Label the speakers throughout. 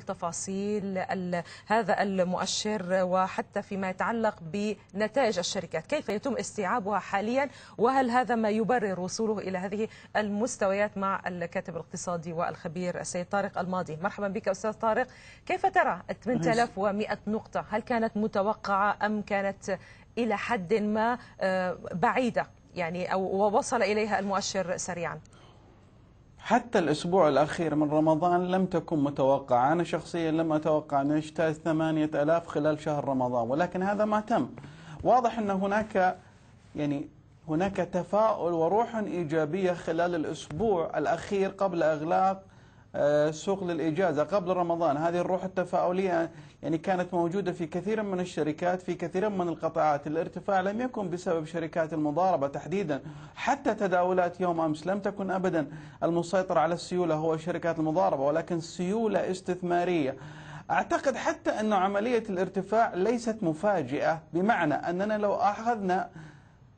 Speaker 1: تفاصيل هذا المؤشر وحتى فيما يتعلق بنتائج الشركات كيف يتم استيعابها حاليا وهل هذا ما يبرر وصوله إلى هذه المستويات مع الكاتب الاقتصادي والخبير السيد طارق الماضي مرحبا بك أستاذ طارق كيف ترى 8100 نقطة هل كانت متوقعة أم كانت إلى حد ما آه، بعيدة يعني أو وصل إليها المؤشر سريعا
Speaker 2: حتى الأسبوع الأخير من رمضان لم تكن متوقعة أنا شخصيا لم أتوقع أن يجتاز ثمانية ألاف خلال شهر رمضان ولكن هذا ما تم واضح أن هناك يعني هناك تفاؤل وروح إيجابية خلال الأسبوع الأخير قبل إغلاق آه، سوق للإجازة قبل رمضان هذه الروح التفاؤلية يعني كانت موجودة في كثير من الشركات في كثير من القطاعات الارتفاع لم يكن بسبب شركات المضاربة تحديدا حتى تداولات يوم أمس لم تكن أبدا المسيطر على السيولة هو شركات المضاربة ولكن سيولة استثمارية أعتقد حتى أن عملية الارتفاع ليست مفاجئة بمعنى أننا لو أخذنا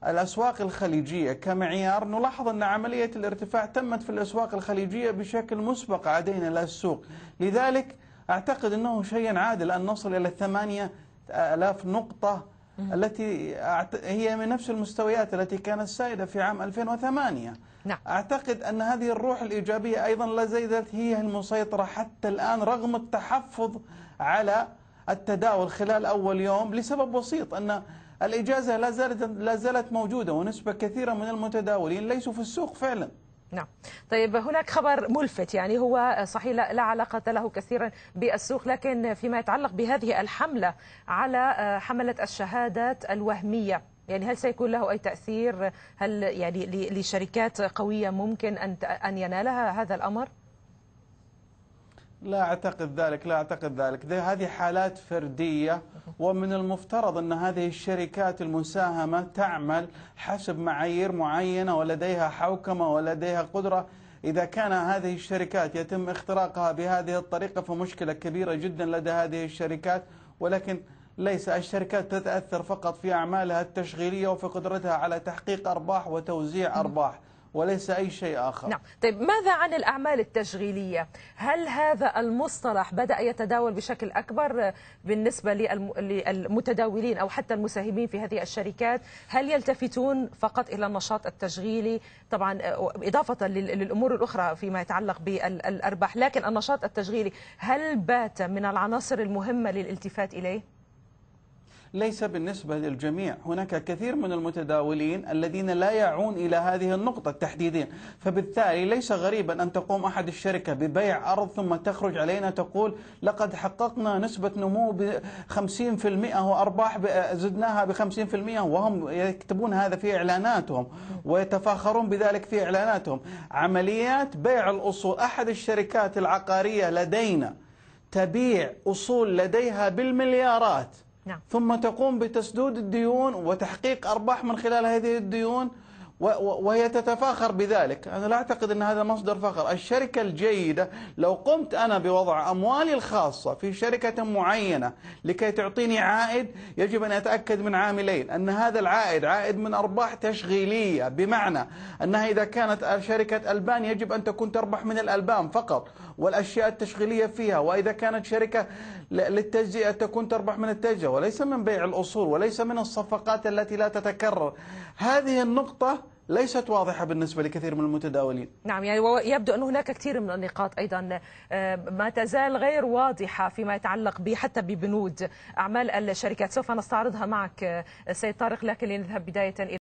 Speaker 2: الأسواق الخليجية كمعيار نلاحظ أن عملية الارتفاع تمت في الأسواق الخليجية بشكل مسبق عدينا إلى السوق لذلك أعتقد أنه شيء عادل أن نصل إلى الثمانية ألاف نقطة التي هي من نفس المستويات التي كانت سائدة في عام 2008 نعم. أعتقد أن هذه الروح الإيجابية أيضا لا زالت هي المسيطرة حتى الآن رغم التحفظ على التداول خلال أول يوم لسبب بسيط أن الإجازة لا زالت, لا زالت موجودة ونسبة كثيرة من المتداولين ليسوا في السوق
Speaker 1: فعلا نعم طيب هناك خبر ملفت يعني هو صحيح لا علاقة له كثيرا بالسوق لكن فيما يتعلق بهذه الحملة على آه، حملة الشهادات الوهمية يعني هل سيكون له أي تأثير هل يعني لشركات قوية ممكن أن أن ينالها هذا الأمر؟
Speaker 2: لا أعتقد ذلك لا أعتقد ذلك هذه حالات فردية ومن المفترض أن هذه الشركات المساهمة تعمل حسب معايير معينة ولديها حوكمة ولديها قدرة إذا كان هذه الشركات يتم اختراقها بهذه الطريقة فمشكلة كبيرة جدا لدى هذه الشركات ولكن ليس الشركات تتأثر فقط في أعمالها التشغيلية وفي قدرتها على تحقيق أرباح وتوزيع أرباح وليس
Speaker 1: أي شيء آخر نعم طيب ماذا عن الأعمال التشغيلية هل هذا المصطلح بدأ يتداول بشكل أكبر بالنسبة للمتداولين أو حتى المساهمين في هذه الشركات هل يلتفتون فقط إلى النشاط التشغيلي طبعا آه، إضافة للأمور الأخرى فيما يتعلق بالأرباح لكن النشاط التشغيلي هل بات من العناصر المهمة للالتفات إليه؟
Speaker 2: ليس بالنسبة للجميع هناك كثير من المتداولين الذين لا يعون إلى هذه النقطة تحديدا فبالتالي ليس غريبا أن تقوم أحد الشركة ببيع أرض ثم تخرج علينا تقول لقد حققنا نسبة نمو ب 50% وأرباح زدناها ب 50% وهم يكتبون هذا في إعلاناتهم ويتفاخرون بذلك في إعلاناتهم عمليات بيع الأصول أحد الشركات العقارية لدينا تبيع أصول لديها بالمليارات نعم. ثم تقوم بتسدود الديون وتحقيق أرباح من خلال هذه الديون وهي تتفاخر بذلك أنا لا أعتقد أن هذا مصدر فخر الشركة الجيدة لو قمت أنا بوضع أموالي الخاصة في شركة معينة لكي تعطيني عائد يجب أن أتأكد من عاملين أن هذا العائد عائد من أرباح تشغيلية بمعنى أنها إذا كانت شركة ألبان يجب أن تكون تربح من الألبان فقط والأشياء التشغيلية فيها وإذا كانت شركة للتجزئة تكون تربح من التجزئة وليس من بيع الأصول وليس من الصفقات التي لا تتكرر هذه النقطة ليست واضحة بالنسبة لكثير من المتداولين
Speaker 1: نعم يعني يبدو أن هناك كثير من النقاط أيضا آه، ما تزال غير واضحة فيما يتعلق حتى ببنود أعمال الشركات سوف نستعرضها معك آه، سيد طارق لكن لنذهب بداية